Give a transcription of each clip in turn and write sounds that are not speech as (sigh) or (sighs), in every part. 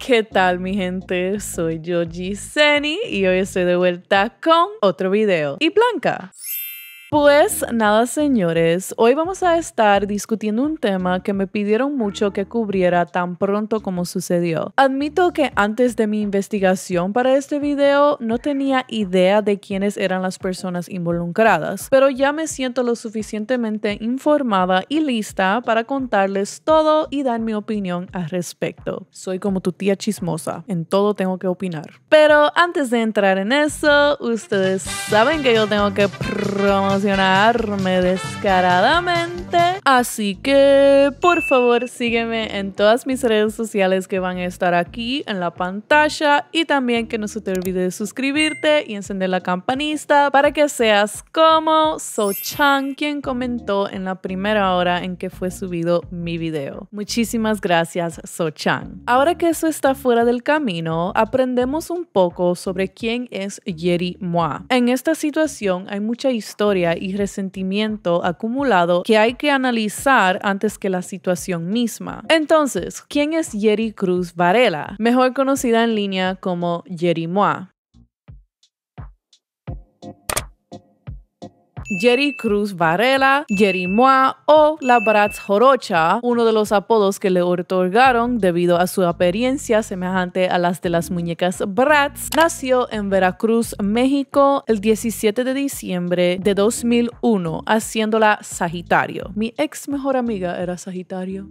¿qué tal mi gente? Soy yo Seni y hoy estoy de vuelta con otro video. Y Blanca. Pues nada, señores, hoy vamos a estar discutiendo un tema que me pidieron mucho que cubriera tan pronto como sucedió. Admito que antes de mi investigación para este video no tenía idea de quiénes eran las personas involucradas, pero ya me siento lo suficientemente informada y lista para contarles todo y dar mi opinión al respecto. Soy como tu tía chismosa, en todo tengo que opinar. Pero antes de entrar en eso, ustedes saben que yo tengo que promocionar promocionarme descaradamente. Así que por favor sígueme en todas mis redes sociales que van a estar aquí en la pantalla y también que no se te olvide de suscribirte y encender la campanita para que seas como Sochan quien comentó en la primera hora en que fue subido mi video. Muchísimas gracias Sochan. Ahora que eso está fuera del camino, aprendemos un poco sobre quién es Yeri Moa. En esta situación hay mucha historia y resentimiento acumulado que hay que analizar antes que la situación misma. Entonces, ¿quién es Jerry Cruz Varela? Mejor conocida en línea como Jerry Moa. Jerry Cruz Varela, Jerry Moa o la Bratz Jorocha, uno de los apodos que le otorgaron debido a su apariencia semejante a las de las muñecas Bratz, nació en Veracruz, México, el 17 de diciembre de 2001, haciéndola Sagitario. Mi ex mejor amiga era Sagitario.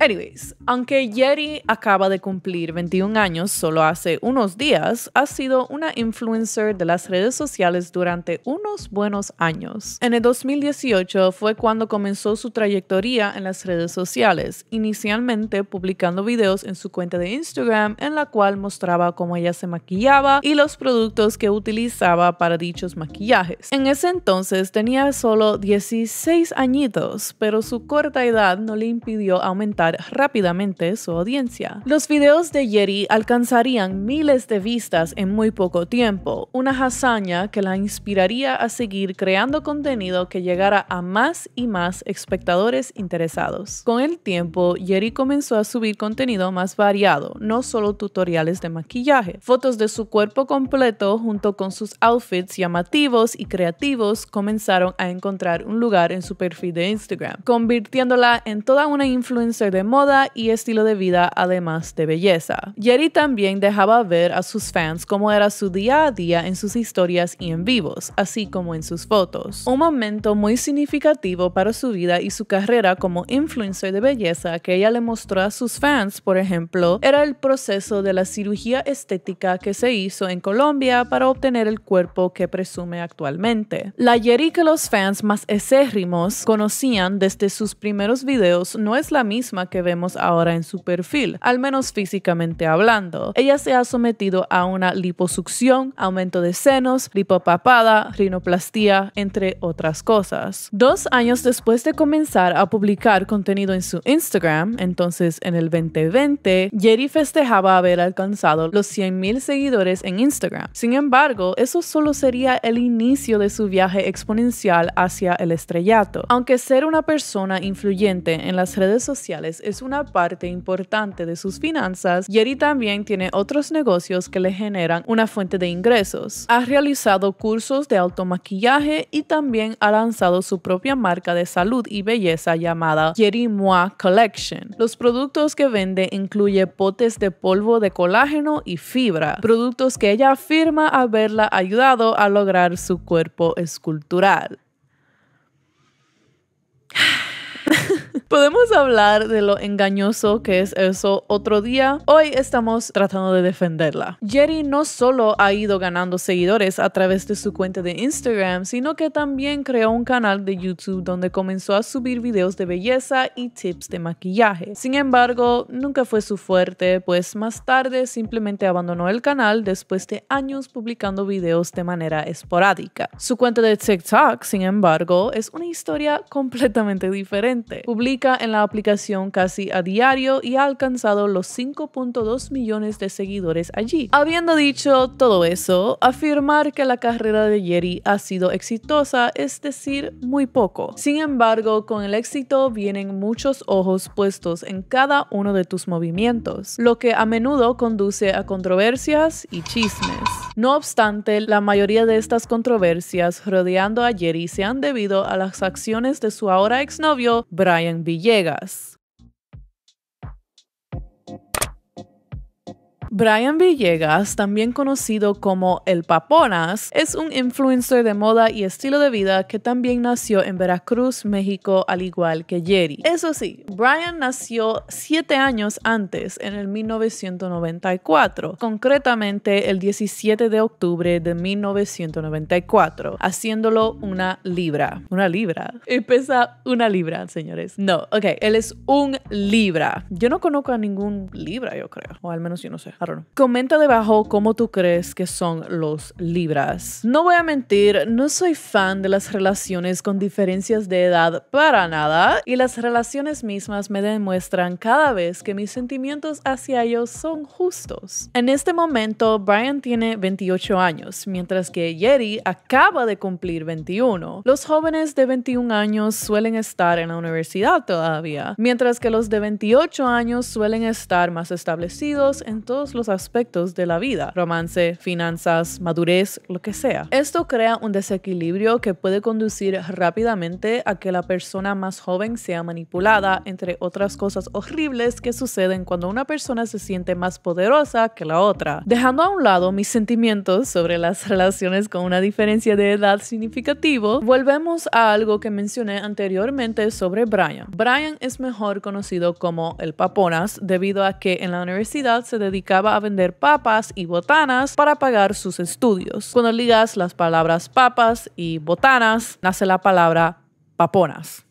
Anyways, aunque Jerry acaba de cumplir 21 años solo hace unos días, ha sido una influencer de las redes sociales durante unos buenos años. En el 2018 fue cuando comenzó su trayectoria en las redes sociales, inicialmente publicando videos en su cuenta de Instagram en la cual mostraba cómo ella se maquillaba y los productos que utilizaba para dichos maquillajes. En ese entonces tenía solo 16 añitos, pero su corta edad no le impidió aumentar rápidamente su audiencia. Los videos de Yeri alcanzarían miles de vistas en muy poco tiempo, una hazaña que la inspiraría a seguir creando contenido que llegara a más y más espectadores interesados. Con el tiempo, Jerry comenzó a subir contenido más variado, no solo tutoriales de maquillaje, fotos de su cuerpo completo junto con sus outfits llamativos y creativos comenzaron a encontrar un lugar en su perfil de Instagram, convirtiéndola en toda una influencer de moda y estilo de vida además de belleza. Jerry también dejaba ver a sus fans cómo era su día a día en sus historias y en vivos, así como en sus fotos. Un momento muy significativo para su vida y su carrera como influencer de belleza que ella le mostró a sus fans, por ejemplo, era el proceso de la cirugía estética que se hizo en Colombia para obtener el cuerpo que presume actualmente. La Yeri que los fans más esérrimos conocían desde sus primeros videos no es la misma que vemos ahora en su perfil, al menos físicamente hablando. Ella se ha sometido a una liposucción, aumento de senos, lipopapada, rinoplastía, entre otras cosas. Dos años después de comenzar a publicar contenido en su Instagram, entonces en el 2020, Jerry festejaba haber alcanzado los 100.000 seguidores en Instagram. Sin embargo, eso solo sería el inicio de su viaje exponencial hacia el estrellato. Aunque ser una persona influyente en las redes sociales es una parte importante de sus finanzas, Jerry también tiene otros negocios que le generan una fuente de ingresos. Ha realizado cursos de automaquillaje y también ha lanzado su propia marca de salud y belleza llamada Jerry Moi Collection. Los productos que vende incluye potes de polvo de colágeno y fibra, productos que ella afirma haberla ayudado a lograr su cuerpo escultural. (sighs) Ah, Podemos hablar de lo engañoso que es eso otro día. Hoy estamos tratando de defenderla. Jerry no solo ha ido ganando seguidores a través de su cuenta de Instagram, sino que también creó un canal de YouTube donde comenzó a subir videos de belleza y tips de maquillaje. Sin embargo, nunca fue su fuerte, pues más tarde simplemente abandonó el canal después de años publicando videos de manera esporádica. Su cuenta de TikTok, sin embargo, es una historia completamente diferente. Publica en la aplicación casi a diario y ha alcanzado los 5.2 millones de seguidores allí. Habiendo dicho todo eso, afirmar que la carrera de Jerry ha sido exitosa es decir muy poco. Sin embargo, con el éxito vienen muchos ojos puestos en cada uno de tus movimientos, lo que a menudo conduce a controversias y chismes. No obstante, la mayoría de estas controversias rodeando a Jerry se han debido a las acciones de su ahora exnovio, Brian Villegas. Brian Villegas, también conocido como El Paponas, es un influencer de moda y estilo de vida que también nació en Veracruz, México, al igual que Jerry. Eso sí, Brian nació siete años antes, en el 1994, concretamente el 17 de octubre de 1994, haciéndolo una libra. Una libra. Y pesa una libra, señores. No, ok, él es un libra. Yo no conozco a ningún libra, yo creo. O al menos yo no sé. Comenta debajo cómo tú crees que son los libras. No voy a mentir, no soy fan de las relaciones con diferencias de edad para nada y las relaciones mismas me demuestran cada vez que mis sentimientos hacia ellos son justos. En este momento, Brian tiene 28 años, mientras que Jerry acaba de cumplir 21. Los jóvenes de 21 años suelen estar en la universidad todavía, mientras que los de 28 años suelen estar más establecidos en todos los aspectos de la vida, romance, finanzas, madurez, lo que sea. Esto crea un desequilibrio que puede conducir rápidamente a que la persona más joven sea manipulada, entre otras cosas horribles que suceden cuando una persona se siente más poderosa que la otra. Dejando a un lado mis sentimientos sobre las (laughs) relaciones con una diferencia de edad significativo, volvemos a algo que mencioné anteriormente sobre Brian. Brian es mejor conocido como el Paponas debido a que en la universidad se dedicaba va a vender papas y botanas para pagar sus estudios. Cuando ligas las palabras papas y botanas, nace la palabra paponas.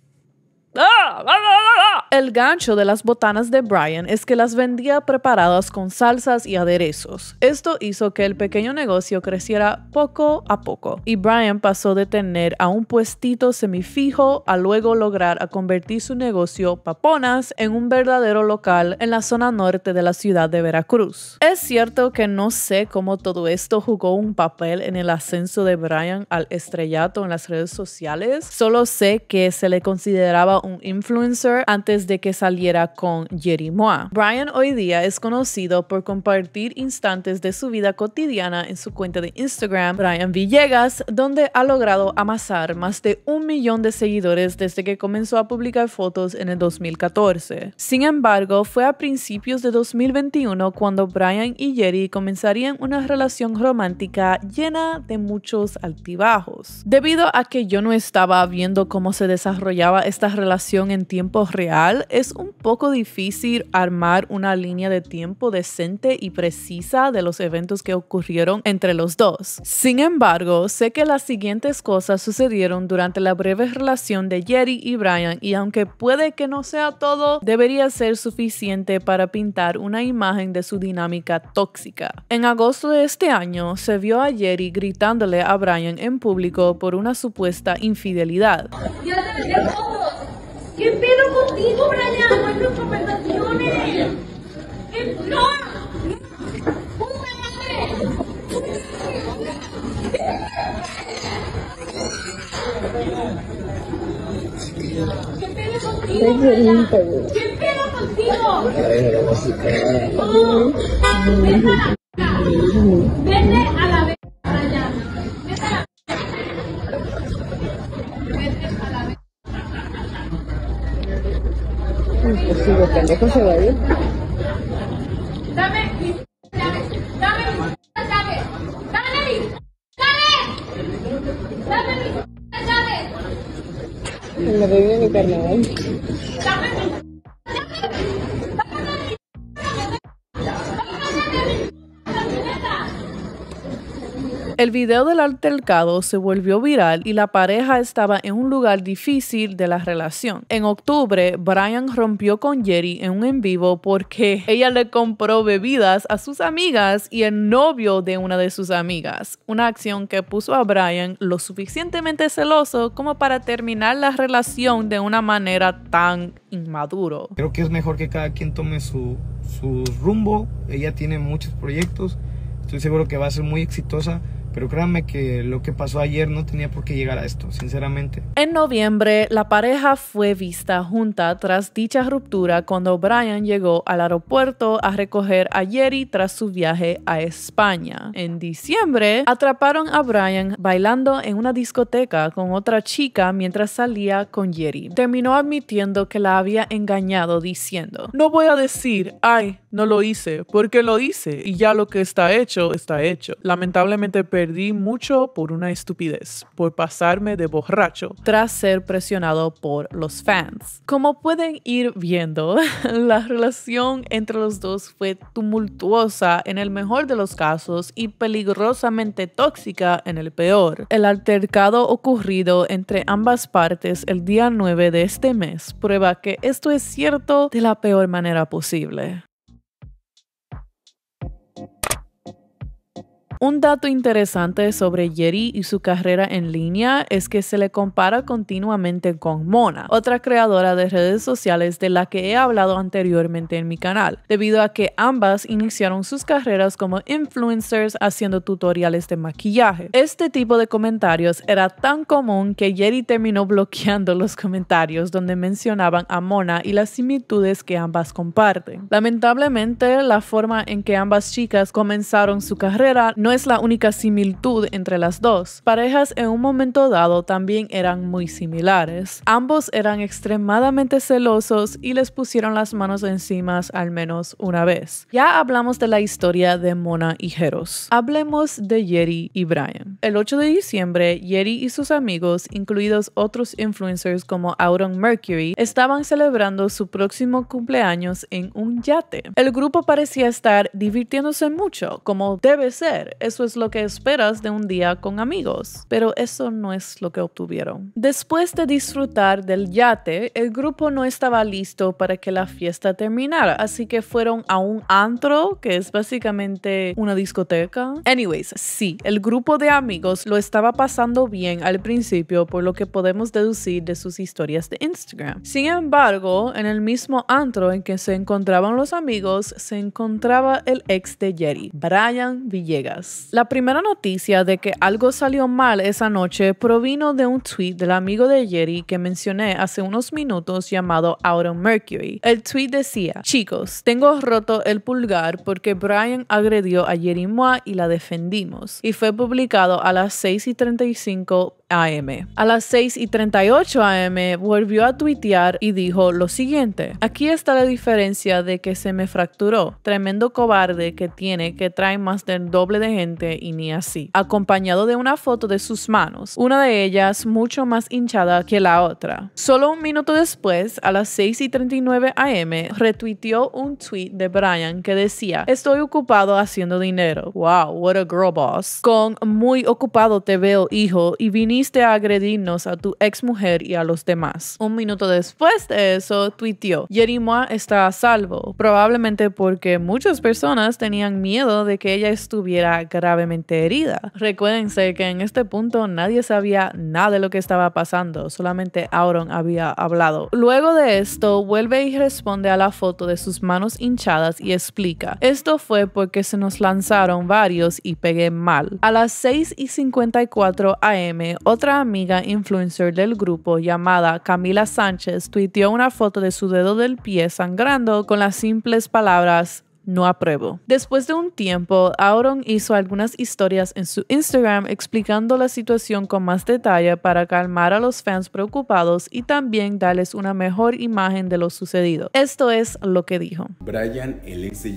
Ah, el gancho de las botanas de Brian es que las vendía preparadas con salsas y aderezos. Esto hizo que el pequeño negocio creciera poco a poco y Brian pasó de tener a un puestito semifijo a luego lograr a convertir su negocio Paponas en un verdadero local en la zona norte de la ciudad de Veracruz. Es cierto que no sé cómo todo esto jugó un papel en el ascenso de Brian al estrellato en las redes sociales, solo sé que se le consideraba un influencer antes de que saliera con Jerimoa. Brian hoy día es conocido por compartir instantes de su vida cotidiana en su cuenta de Instagram, Brian Villegas, donde ha logrado amasar más de un millón de seguidores desde que comenzó a publicar fotos en el 2014. Sin embargo, fue a principios de 2021 cuando Brian y Jerry comenzarían una relación romántica llena de muchos altibajos. Debido a que yo no estaba viendo cómo se desarrollaba esta relación, en tiempo real, es un poco difícil armar una línea de tiempo decente y precisa de los eventos que ocurrieron entre los dos. Sin embargo, sé que las siguientes cosas sucedieron durante la breve relación de Jerry y Brian y aunque puede que no sea todo, debería ser suficiente para pintar una imagen de su dinámica tóxica. En agosto de este año, se vio a Jerry gritándole a Brian en público por una supuesta infidelidad. ¿Qué pedo contigo, Brian? Vuelve conversaciones. ¿Qué no? ¿Qué pedo contigo, Brian? ¿Qué pedo contigo? No, vete a la vete a la verga, Brian. Vete a la verga. Vete a la es discursivo, pendejo se va a ir. Dame mis llaves, dame mis llaves, dame mis llaves, dame mis llaves. Me lo bebí de mi carnaval. El video del altercado se volvió viral y la pareja estaba en un lugar difícil de la relación. En octubre, Brian rompió con Jerry en un en vivo porque ella le compró bebidas a sus amigas y el novio de una de sus amigas, una acción que puso a Brian lo suficientemente celoso como para terminar la relación de una manera tan inmaduro. Creo que es mejor que cada quien tome su, su rumbo, ella tiene muchos proyectos, estoy seguro que va a ser muy exitosa pero créanme que lo que pasó ayer no tenía por qué llegar a esto, sinceramente. En noviembre, la pareja fue vista junta tras dicha ruptura cuando Brian llegó al aeropuerto a recoger a Yeri tras su viaje a España. En diciembre, atraparon a Brian bailando en una discoteca con otra chica mientras salía con Yeri. Terminó admitiendo que la había engañado diciendo, no voy a decir, ay, no lo hice porque lo hice y ya lo que está hecho está hecho. Lamentablemente perdí mucho por una estupidez, por pasarme de borracho tras ser presionado por los fans. Como pueden ir viendo, (laughs) la relación entre los dos fue tumultuosa en el mejor de los casos y peligrosamente tóxica en el peor. El altercado ocurrido entre ambas partes el día 9 de este mes prueba que esto es cierto de la peor manera posible. Un dato interesante sobre Yeri y su carrera en línea es que se le compara continuamente con Mona, otra creadora de redes sociales de la que he hablado anteriormente en mi canal, debido a que ambas iniciaron sus carreras como influencers haciendo tutoriales de maquillaje. Este tipo de comentarios era tan común que Yeri terminó bloqueando los comentarios donde mencionaban a Mona y las similitudes que ambas comparten. Lamentablemente, la forma en que ambas chicas comenzaron su carrera no es la única similitud entre las dos. Parejas en un momento dado también eran muy similares. Ambos eran extremadamente celosos y les pusieron las manos encima al menos una vez. Ya hablamos de la historia de Mona y jeros Hablemos de Yeri y Brian. El 8 de diciembre, Yeri y sus amigos, incluidos otros influencers como Auron Mercury, estaban celebrando su próximo cumpleaños en un yate. El grupo parecía estar divirtiéndose mucho, como debe ser, eso es lo que esperas de un día con amigos, pero eso no es lo que obtuvieron. Después de disfrutar del yate, el grupo no estaba listo para que la fiesta terminara, así que fueron a un antro, que es básicamente una discoteca. Anyways, sí, el grupo de amigos lo estaba pasando bien al principio, por lo que podemos deducir de sus historias de Instagram. Sin embargo, en el mismo antro en que se encontraban los amigos, se encontraba el ex de Jerry, Brian Villegas la primera noticia de que algo salió mal esa noche provino de un tweet del amigo de Jerry que mencioné hace unos minutos llamado Out Mercury. El tweet decía, chicos, tengo roto el pulgar porque Brian agredió a Jerry Moa y la defendimos. Y fue publicado a las 6 y 35 AM. A las 6 y 38 AM volvió a tuitear y dijo lo siguiente. Aquí está la diferencia de que se me fracturó. Tremendo cobarde que tiene que trae más del doble de gente y ni así, acompañado de una foto de sus manos, una de ellas mucho más hinchada que la otra. Solo un minuto después, a las 6 y 39 am, retuiteó un tweet de Brian que decía, estoy ocupado haciendo dinero. Wow, what a girl boss. Con muy ocupado te veo, hijo, y viniste a agredirnos a tu ex mujer y a los demás. Un minuto después de eso, tuiteó, Yerimoa está a salvo, probablemente porque muchas personas tenían miedo de que ella estuviera gravemente herida. Recuérdense que en este punto nadie sabía nada de lo que estaba pasando, solamente Auron había hablado. Luego de esto, vuelve y responde a la foto de sus manos hinchadas y explica, esto fue porque se nos lanzaron varios y pegué mal. A las 6:54 y 54 am, otra amiga influencer del grupo llamada Camila Sánchez tuiteó una foto de su dedo del pie sangrando con las simples palabras no apruebo. Después de un tiempo, Auron hizo algunas historias en su Instagram explicando la situación con más detalle para calmar a los fans preocupados y también darles una mejor imagen de lo sucedido. Esto es lo que dijo. Brian, el ex de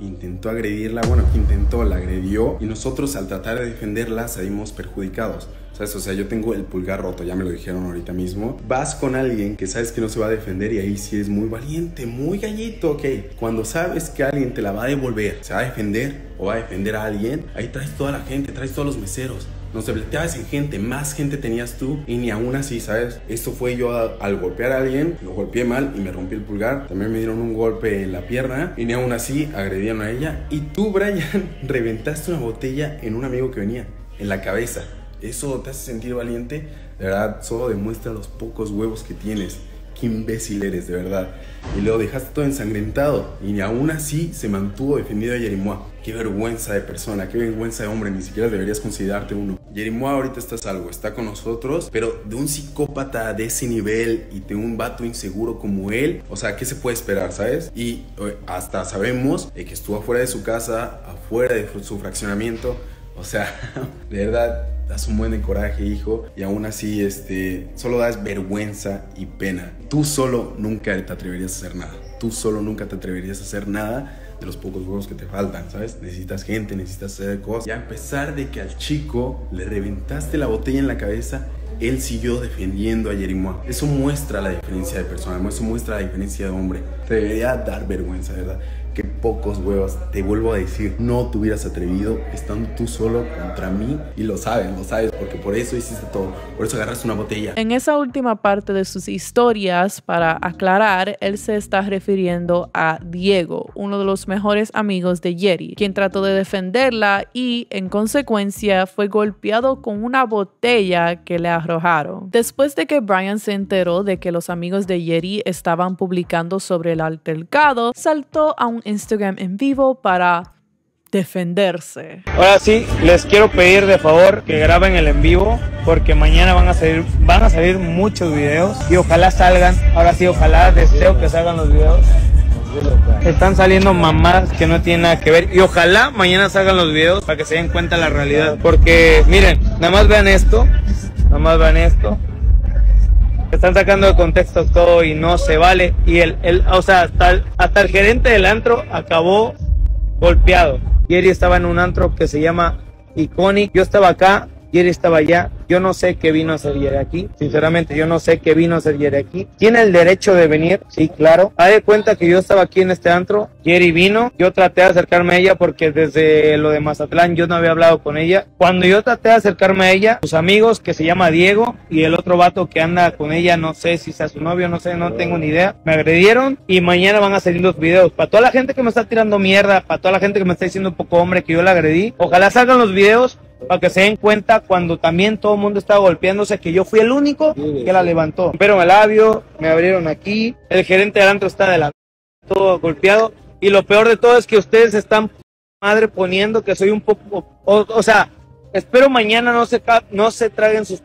intentó agredirla, bueno, intentó, la agredió y nosotros al tratar de defenderla salimos perjudicados. O sea, yo tengo el pulgar roto, ya me lo dijeron ahorita mismo. Vas con alguien que sabes que no se va a defender y ahí sí es muy valiente, muy gallito, ok. Cuando sabes que alguien te la va a devolver, se va a defender o va a defender a alguien, ahí traes toda la gente, traes todos los meseros. Nos dobleteabas en gente, más gente tenías tú y ni aún así, ¿sabes? Esto fue yo al golpear a alguien, lo golpeé mal y me rompí el pulgar. También me dieron un golpe en la pierna y ni aún así agredieron a ella. Y tú, Brian, (laughs) reventaste una botella en un amigo que venía, en la cabeza eso te hace sentir valiente, de verdad, solo demuestra los pocos huevos que tienes. Qué imbécil eres, de verdad. Y lo dejaste todo ensangrentado. Y aún así se mantuvo defendido a Yerimoa. Qué vergüenza de persona, qué vergüenza de hombre. Ni siquiera deberías considerarte uno. Yerimoa ahorita está salvo, está con nosotros. Pero de un psicópata de ese nivel y de un vato inseguro como él, o sea, ¿qué se puede esperar, sabes? Y eh, hasta sabemos que estuvo afuera de su casa, afuera de su fraccionamiento. O sea, (laughs) de verdad, das un buen de coraje, hijo, y aún así este, solo das vergüenza y pena. Tú solo nunca te atreverías a hacer nada. Tú solo nunca te atreverías a hacer nada de los pocos huevos que te faltan, ¿sabes? Necesitas gente, necesitas hacer cosas. Y a pesar de que al chico le reventaste la botella en la cabeza, él siguió defendiendo a Jerimoa. Eso muestra la diferencia de persona, eso muestra la diferencia de hombre. Te debería dar vergüenza, ¿verdad? Que pocos huevos. Te vuelvo a decir, no te hubieras atrevido estando tú solo contra mí. Y lo sabes, lo sabes, porque por eso hiciste todo. Por eso agarraste una botella. En esa última parte de sus historias, para aclarar, él se está refiriendo a Diego, uno de los mejores amigos de Jerry, quien trató de defenderla y, en consecuencia, fue golpeado con una botella que le arrojaron. Después de que Brian se enteró de que los amigos de Jerry estaban publicando sobre el altercado, saltó a un en vivo para defenderse. Ahora sí, les quiero pedir de favor que graben el en vivo porque mañana van a salir van a salir muchos videos y ojalá salgan. Ahora sí, ojalá deseo que salgan los videos. Están saliendo mamás que no tienen nada que ver y ojalá mañana salgan los videos para que se den cuenta la realidad porque miren, nada más vean esto, nada más vean esto están sacando de contexto todo y no se vale. Y el, el o sea, hasta el, hasta el gerente del antro acabó golpeado. Jerry estaba en un antro que se llama Iconic. Yo estaba acá Jerry estaba allá. Yo no sé qué vino a hacer Jerry aquí. Sinceramente, yo no sé qué vino a hacer Jerry aquí. ¿Tiene el derecho de venir? Sí, claro. Ha de cuenta que yo estaba aquí en este antro. Jerry vino. Yo traté de acercarme a ella porque desde lo de Mazatlán yo no había hablado con ella. Cuando yo traté de acercarme a ella, sus amigos, que se llama Diego, y el otro vato que anda con ella, no sé si sea su novio, no sé, no tengo ni idea. Me agredieron y mañana van a salir los videos. Para toda la gente que me está tirando mierda, para toda la gente que me está diciendo un poco hombre que yo la agredí, ojalá salgan los videos para que se den cuenta cuando también todo el mundo estaba golpeándose que yo fui el único que la levantó. Me rompieron el labio, me abrieron aquí, el gerente del está de la todo golpeado y lo peor de todo es que ustedes están madre poniendo que soy un poco o, sea, espero mañana no se no se traguen sus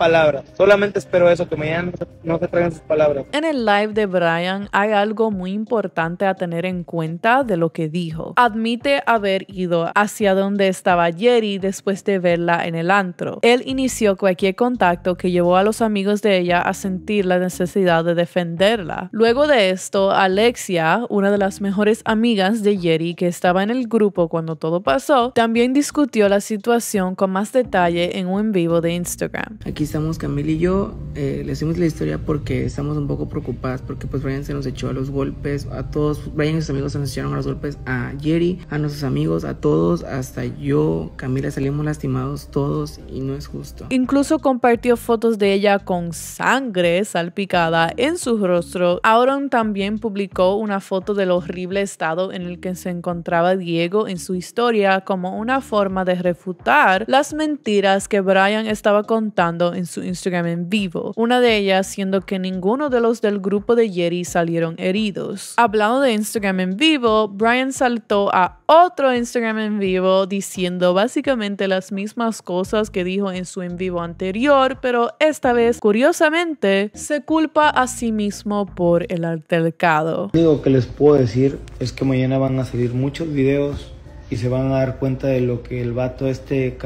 palabras. Solamente espero eso, que mañana no se traigan sus palabras. En el live de Brian hay algo muy importante a tener en cuenta de lo que dijo. Admite haber ido hacia donde estaba Jerry después de verla en el antro. Él inició cualquier contacto que llevó a los amigos de ella a sentir la necesidad de defenderla. Luego de esto, Alexia, una de las mejores amigas de Jerry que estaba en el grupo cuando todo pasó, también discutió la situación con más detalle en un en vivo de Instagram estamos Camila y yo, eh, le hicimos la historia porque estamos un poco preocupadas, porque pues Brian se nos echó a los golpes, a todos, Brian y sus amigos se nos echaron a los golpes a Jerry, a nuestros amigos, a todos, hasta yo, Camila, salimos lastimados todos y no es justo. Incluso compartió fotos de ella con sangre salpicada en su rostro. Aaron también publicó una foto del horrible estado en el que se encontraba Diego en su historia como una forma de refutar las mentiras que Brian estaba contando en su Instagram en vivo, una de ellas siendo que ninguno de los del grupo de Jerry salieron heridos. Hablando de Instagram en vivo, Brian saltó a otro Instagram en vivo diciendo básicamente las mismas cosas que dijo en su en vivo anterior, pero esta vez, curiosamente, se culpa a sí mismo por el altercado. Lo único que les puedo decir es que mañana van a salir muchos videos y se van a dar cuenta de lo que el vato este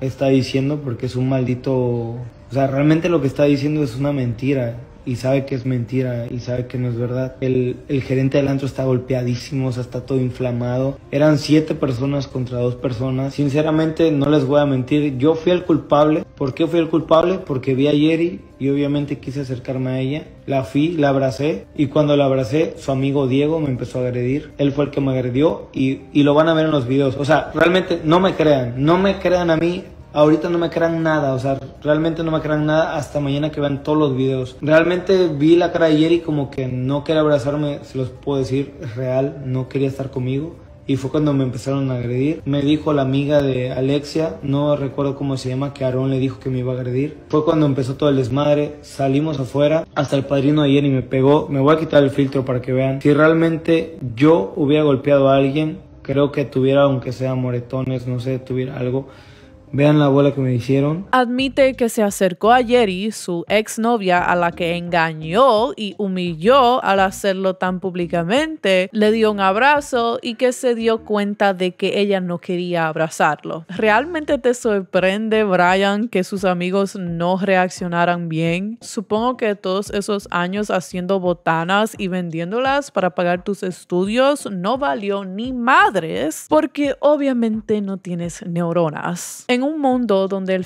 está diciendo porque es un maldito... O sea, realmente lo que está diciendo es una mentira y sabe que es mentira y sabe que no es verdad. El, el gerente del antro está golpeadísimo, o sea, está todo inflamado. Eran siete personas contra dos personas. Sinceramente, no les voy a mentir, yo fui el culpable. ¿Por qué fui el culpable? Porque vi a yeri y obviamente quise acercarme a ella. La fui, la abracé y cuando la abracé, su amigo Diego me empezó a agredir. Él fue el que me agredió y, y lo van a ver en los videos. O sea, realmente no me crean, no me crean a mí ahorita no me crean nada, o sea, realmente no me crean nada hasta mañana que vean todos los videos. Realmente vi la cara de Jerry como que no quería abrazarme, se los puedo decir, real, no quería estar conmigo. Y fue cuando me empezaron a agredir. Me dijo la amiga de Alexia, no recuerdo cómo se llama, que Aarón le dijo que me iba a agredir. Fue cuando empezó todo el desmadre, salimos afuera, hasta el padrino de Jerry me pegó. Me voy a quitar el filtro para que vean. Si realmente yo hubiera golpeado a alguien, creo que tuviera, aunque sea moretones, no sé, tuviera algo. Vean la abuela que me hicieron. Admite que se acercó a Jerry, su exnovia, a la que engañó y humilló al hacerlo tan públicamente. Le dio un abrazo y que se dio cuenta de que ella no quería abrazarlo. ¿Realmente te sorprende, Brian, que sus amigos no reaccionaran bien? Supongo que todos esos años haciendo botanas y vendiéndolas para pagar tus estudios no valió ni madres, porque obviamente no tienes neuronas en un mundo donde el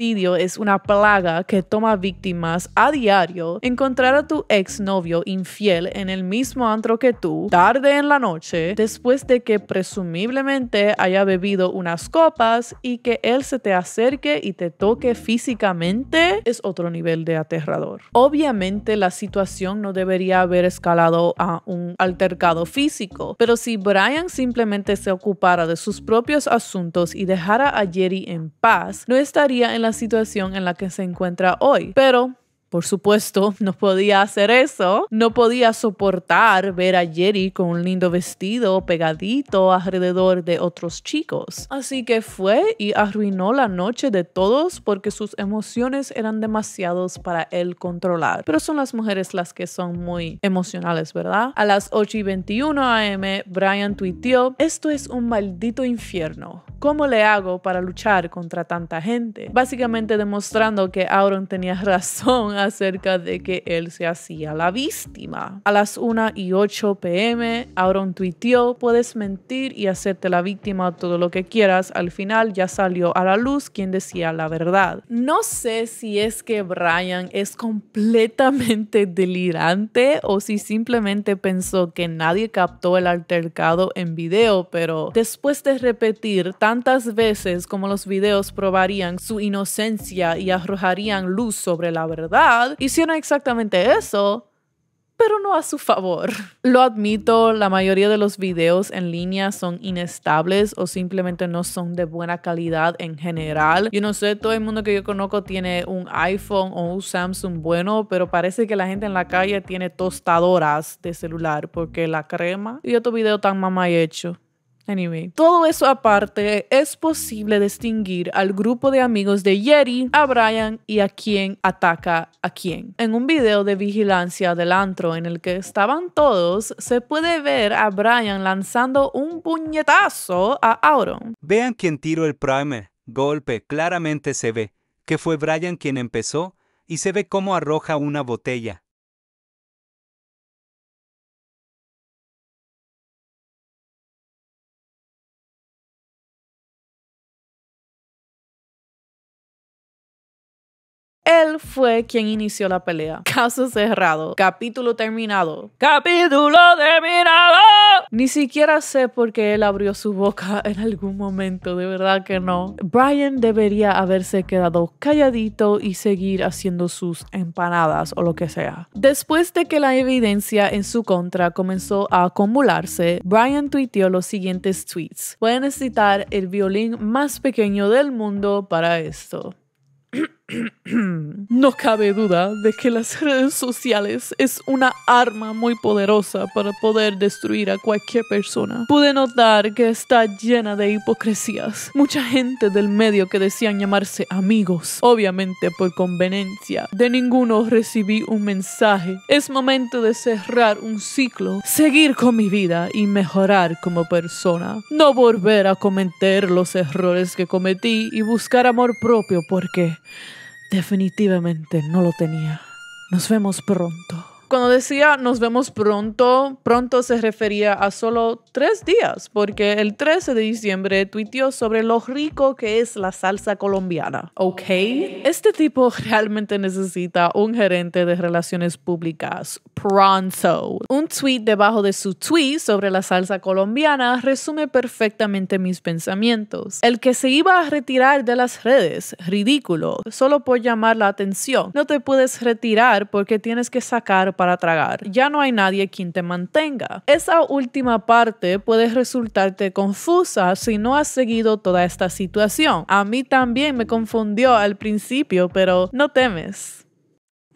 es una plaga que toma víctimas a diario, encontrar a tu exnovio infiel en el mismo antro que tú, tarde en la noche, después de que presumiblemente haya bebido unas copas y que él se te acerque y te toque físicamente, es otro nivel de aterrador. Obviamente la situación no debería haber escalado a un altercado físico, pero si Brian simplemente se ocupara de sus propios asuntos y dejara a Jerry en paz, no estaría en la situación en la que se encuentra hoy. Pero por supuesto, no podía hacer eso. No podía soportar ver a Jerry con un lindo vestido pegadito alrededor de otros chicos. Así que fue y arruinó la noche de todos porque sus emociones eran demasiados para él controlar. Pero son las mujeres las que son muy emocionales, ¿verdad? A las 8 y 21 am, Brian tuiteó, esto es un maldito infierno. ¿Cómo le hago para luchar contra tanta gente? Básicamente demostrando que Auron tenía (laughs) razón acerca de que él se hacía la víctima. A las 1 y 8 pm, Aaron tuiteó, puedes mentir y hacerte la víctima todo lo que quieras, al final ya salió a la luz quien decía la verdad. No sé si es que Brian es completamente (laughs) delirante o si simplemente pensó que nadie captó el altercado en video, pero después de repetir tantas veces como los videos probarían su inocencia y arrojarían luz sobre la verdad, hicieron exactamente eso, pero no a su favor. Lo admito, la mayoría de los videos en línea son inestables o simplemente no son de buena calidad en general. Yo no sé, todo el mundo que yo conozco tiene un iPhone o un Samsung bueno, pero parece que la gente en la calle tiene tostadoras de celular porque la crema y otro video tan mal hecho. Anyway, todo eso aparte, es posible distinguir al grupo de amigos de Yeri, a Brian y a quién ataca a quien. En un video de vigilancia del antro en el que estaban todos, se puede ver a Brian lanzando un puñetazo a Auron. Vean quién tiró el primer golpe, claramente se ve que fue Brian quien empezó y se ve cómo arroja una botella. fue quien inició la pelea. Caso cerrado. Capítulo terminado. Capítulo terminado. Ni siquiera sé por qué él abrió su boca (laughs) en algún momento, de verdad que no. Brian debería haberse quedado calladito y seguir haciendo sus empanadas o lo que sea. Después de que la evidencia en su contra comenzó a acumularse, Brian tuiteó los siguientes tweets. Voy a necesitar el violín más pequeño del mundo para esto. (clears throat) no cabe duda de que las redes sociales es una arma muy poderosa para poder destruir a cualquier persona. Pude notar que está llena de hipocresías. Mucha gente del medio que decían llamarse amigos, obviamente por conveniencia. De ninguno recibí un mensaje. Es momento de cerrar un ciclo, seguir con mi vida y mejorar como persona. No volver a cometer los errores que cometí y buscar amor propio porque Definitivamente no lo tenía. Nos vemos pronto. Cuando decía nos vemos pronto, pronto se refería a solo tres días, porque el 13 de diciembre tuiteó sobre lo rico que es la salsa colombiana. ¿Ok? Este tipo realmente necesita un gerente de relaciones públicas pronto. Un tweet debajo de su tweet sobre la salsa colombiana resume perfectamente mis pensamientos. El que se iba a retirar de las redes, ridículo, solo por llamar la atención. No te puedes retirar porque tienes que sacar para tragar. Ya no hay nadie quien te mantenga. Esa última parte puede resultarte confusa si no has seguido toda esta situación. A mí también me confundió al principio, pero no temes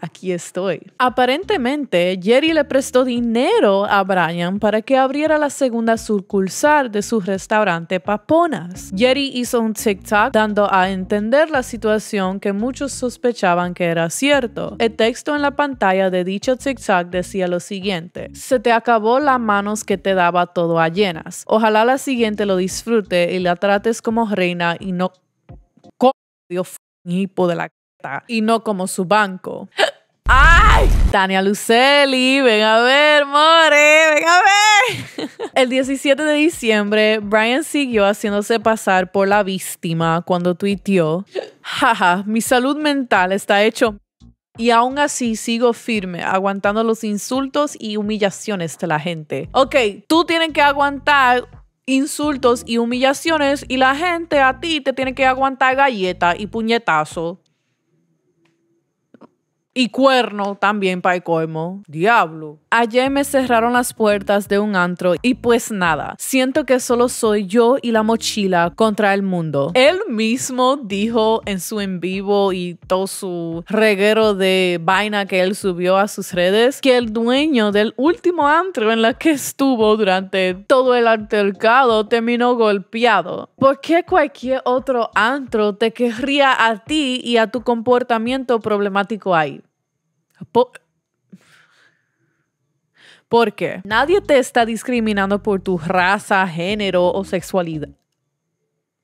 aquí estoy. Aparentemente, Jerry le prestó dinero a Brian para que abriera la segunda sucursal de su restaurante Paponas. Jerry hizo un TikTok dando a entender la situación que muchos sospechaban que era cierto. El texto en la pantalla de dicho TikTok decía lo siguiente: Se te acabó las manos que te daba todo a llenas. Ojalá la siguiente lo disfrute y la trates como reina y no. de la y no como su banco. (laughs) ¡Ay! Tania Luceli, ven a ver, More, ven a ver. (laughs) El 17 de diciembre, Brian siguió haciéndose pasar por la víctima cuando tuiteó: Jaja, mi salud mental está hecho. Y aún así sigo firme, aguantando los insultos y humillaciones de la gente. Ok, tú tienes que aguantar insultos y humillaciones y la gente a ti te tiene que aguantar galleta y puñetazo. Y cuerno también para colmo. Diablo. Ayer me cerraron las puertas de un antro y pues nada, siento que solo soy yo y la mochila contra el mundo. Él mismo dijo en su en vivo y todo su reguero de vaina que él subió a sus redes que el dueño del último antro en la que estuvo durante todo el altercado terminó golpeado. ¿Por qué cualquier otro antro te querría a ti y a tu comportamiento problemático ahí? ¿por porque nadie te está discriminando por tu raza, género o sexualidad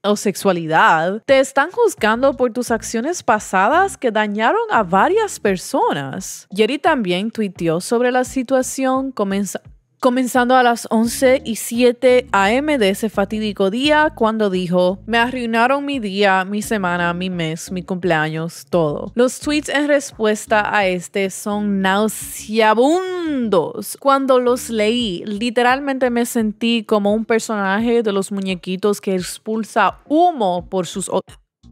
o sexualidad, te están juzgando por tus acciones pasadas que dañaron a varias personas. Jerry también tuiteó sobre la situación, comenzando comenzando a las 11 y 7 a.m. de ese fatídico día cuando dijo, me arruinaron mi día, mi semana, mi mes, mi cumpleaños, todo. Los tweets en respuesta a este son nauseabundos. Cuando los leí, literalmente me sentí como un personaje de los muñequitos que expulsa humo por sus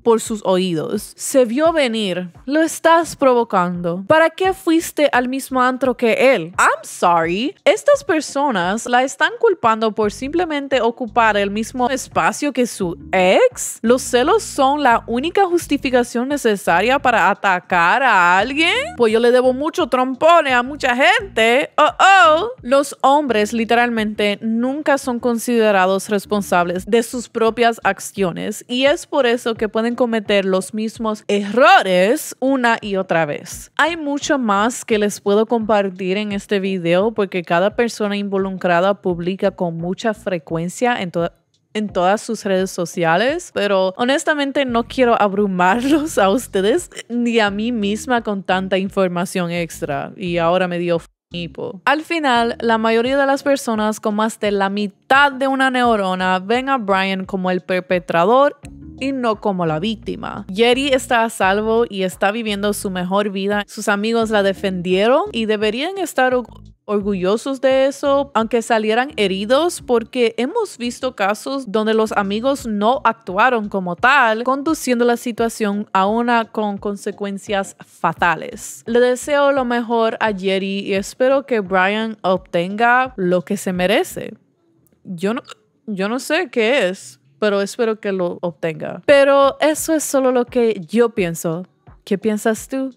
por sus oídos. Se vio venir. Lo estás provocando. ¿Para qué fuiste al mismo antro que él? I'm sorry. Estas personas la están culpando por simplemente ocupar el mismo espacio que su ex. Los celos son la única justificación necesaria para atacar a alguien. Pues yo le debo mucho trompone a mucha gente. Oh, oh. Los hombres literalmente nunca son considerados responsables de sus propias acciones y es por eso que pueden cometer los mismos errores una y otra vez. Hay mucho más que les puedo compartir en este video porque cada persona involucrada publica con mucha frecuencia en en todas sus redes sociales, pero honestamente no quiero abrumarlos a ustedes ni a mí misma con tanta información extra. Y ahora me dio al final, la mayoría de las personas con más de la mitad de una neurona ven a Brian como el perpetrador y no como la víctima. Jerry está a salvo y está viviendo su mejor vida. Sus amigos la defendieron y deberían estar orgullosos de eso, aunque salieran heridos, porque hemos visto casos donde los amigos no actuaron como tal, conduciendo la situación a una con consecuencias fatales. Le deseo lo mejor a Jerry y espero que Brian obtenga lo que se merece. Yo no, yo no sé qué es, pero espero que lo obtenga. Pero eso es solo lo que yo pienso. ¿Qué piensas tú?